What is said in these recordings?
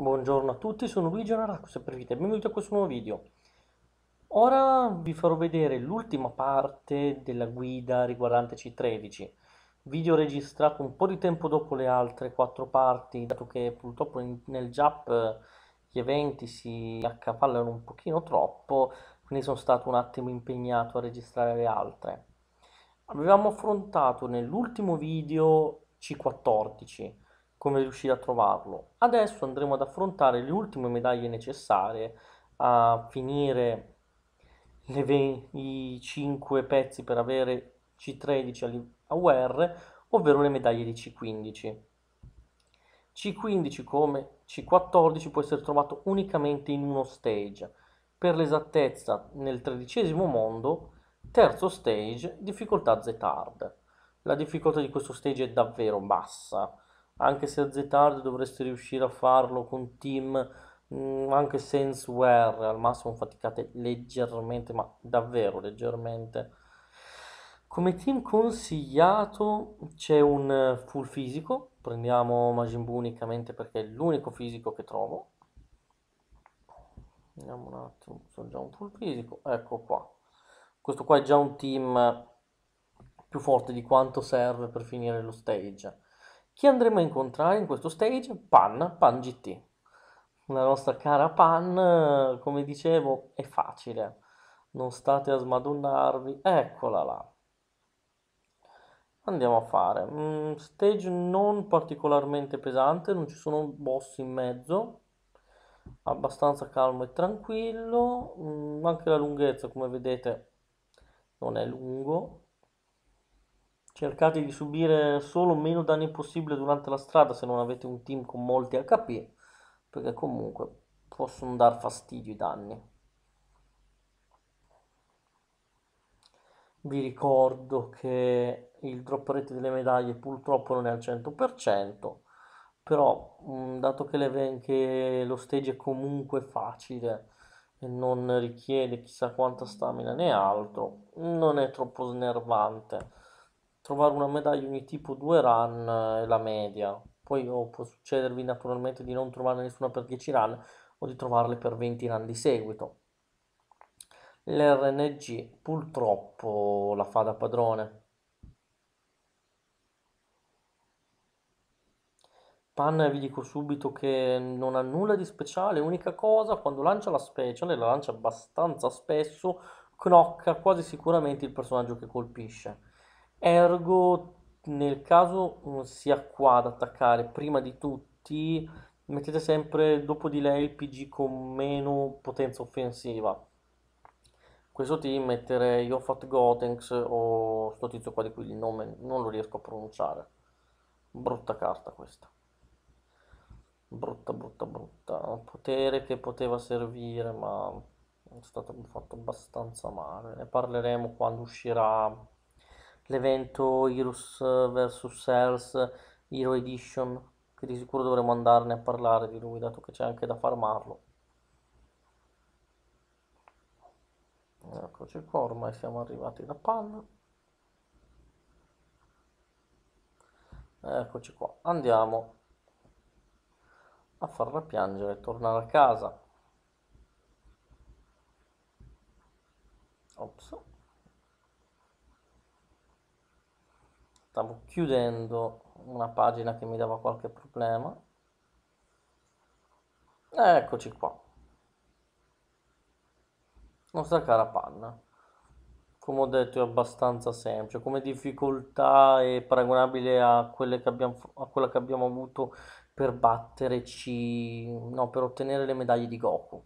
Buongiorno a tutti, sono Luigi Onaracco, sempre vita, benvenuti a questo nuovo video. Ora vi farò vedere l'ultima parte della guida riguardante C13, video registrato un po' di tempo dopo le altre quattro parti, dato che purtroppo nel JAP eh, gli eventi si accavallano un pochino troppo, quindi sono stato un attimo impegnato a registrare le altre. Avevamo affrontato nell'ultimo video C14, come riuscire a trovarlo. Adesso andremo ad affrontare le ultime medaglie necessarie a finire ve- i 5 pezzi per avere C13 a UR, ovvero le medaglie di C15. C15 come C14 può essere trovato unicamente in uno stage, per l'esattezza nel tredicesimo mondo, terzo stage, difficoltà Z-hard. La difficoltà di questo stage è davvero bassa, anche se a Zetard dovreste riuscire a farlo con team mm, anche senza wear al massimo faticate leggermente ma davvero leggermente come team consigliato c'è un full fisico prendiamo Majin Buu unicamente perché è l'unico fisico che trovo vediamo un attimo sono già un full fisico ecco qua questo qua è già un team più forte di quanto serve per finire lo stage chi andremo a incontrare in questo stage? Pan, Pan GT. La nostra cara Pan, come dicevo, è facile. Non state a smadonnarvi. Eccola là. Andiamo a fare. Un mm, stage non particolarmente pesante, non ci sono boss in mezzo. Abbastanza calmo e tranquillo. Mm, anche la lunghezza, come vedete, non è lungo cercate di subire solo meno danni possibile durante la strada se non avete un team con molti HP perché comunque possono dar fastidio i danni vi ricordo che il drop rate delle medaglie purtroppo non è al 100% però mm, dato che, che lo stage è comunque facile e non richiede chissà quanta stamina né altro non è troppo snervante trovare una medaglia ogni tipo 2 run eh, è la media. Poi oh, può succedervi naturalmente di non trovare nessuna per 10 run o di trovarle per 20 run di seguito. L'RNG purtroppo la fa da padrone. Pan vi dico subito che non ha nulla di speciale, l'unica cosa quando lancia la special, e la lancia abbastanza spesso, knocca quasi sicuramente il personaggio che colpisce Ergo, nel caso sia qua ad attaccare prima di tutti, mettete sempre dopo di lei il PG con meno potenza offensiva. Questo team mettere io ho fatto Gotenks o sto tizio qua di cui il nome non lo riesco a pronunciare. Brutta carta questa. Brutta, brutta, brutta. Un potere che poteva servire ma è stato fatto abbastanza male. Ne parleremo quando uscirà l'evento Heroes vs Cells Hero Edition che di sicuro dovremmo andarne a parlare di lui dato che c'è anche da farmarlo eccoci qua ormai siamo arrivati da Pan. eccoci qua andiamo a farla piangere e tornare a casa Ops. stavo chiudendo una pagina che mi dava qualche problema eccoci qua nostra cara panna come ho detto è abbastanza semplice come difficoltà è paragonabile a, quelle che abbiamo, a quella che abbiamo avuto per battere C no per ottenere le medaglie di Goku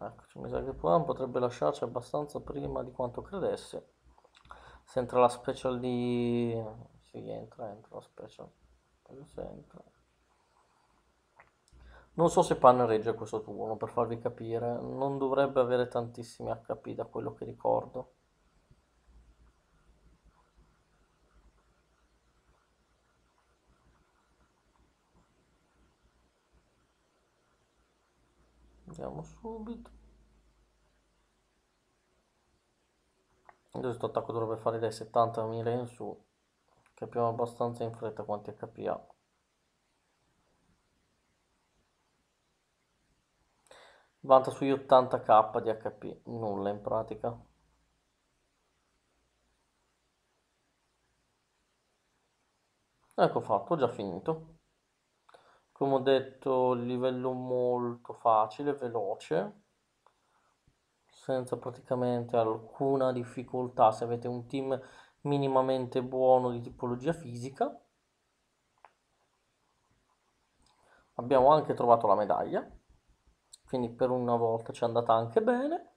eccoci mi sa che Puan potrebbe lasciarci abbastanza prima di quanto credesse se entra la special di... si entra, entra la special. entra. Non so se Pan regge questo turno, per farvi capire. Non dovrebbe avere tantissimi HP da quello che ricordo. Andiamo subito. questo attacco dovrebbe fare dai 70.000 in su. Capiamo abbastanza in fretta quanti HP ha. Vanta sugli 80k di HP, nulla in pratica. Ecco fatto, ho già finito. Come ho detto, livello molto facile, veloce senza praticamente alcuna difficoltà se avete un team minimamente buono di tipologia fisica. Abbiamo anche trovato la medaglia, quindi per una volta ci è andata anche bene.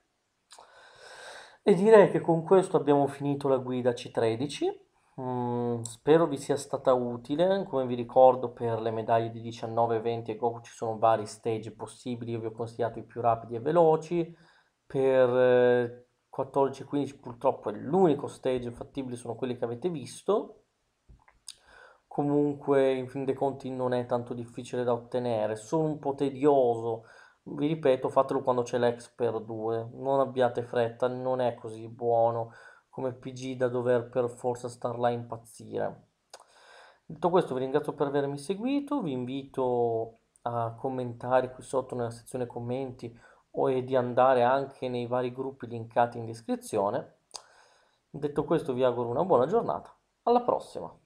E direi che con questo abbiamo finito la guida C13. Mm, spero vi sia stata utile, come vi ricordo per le medaglie di 19, 20 e Goku ci sono vari stage possibili, io vi ho consigliato i più rapidi e veloci, per 14 eh, 15 purtroppo è l'unico stage fattibile, sono quelli che avete visto. Comunque, in fin dei conti, non è tanto difficile da ottenere, sono un po' tedioso. Vi ripeto, fatelo quando c'è l'Exper 2, non abbiate fretta, non è così buono come PG da dover per forza star là a impazzire. Detto questo, vi ringrazio per avermi seguito, vi invito a commentare qui sotto nella sezione commenti o e di andare anche nei vari gruppi linkati in descrizione. Detto questo vi auguro una buona giornata, alla prossima!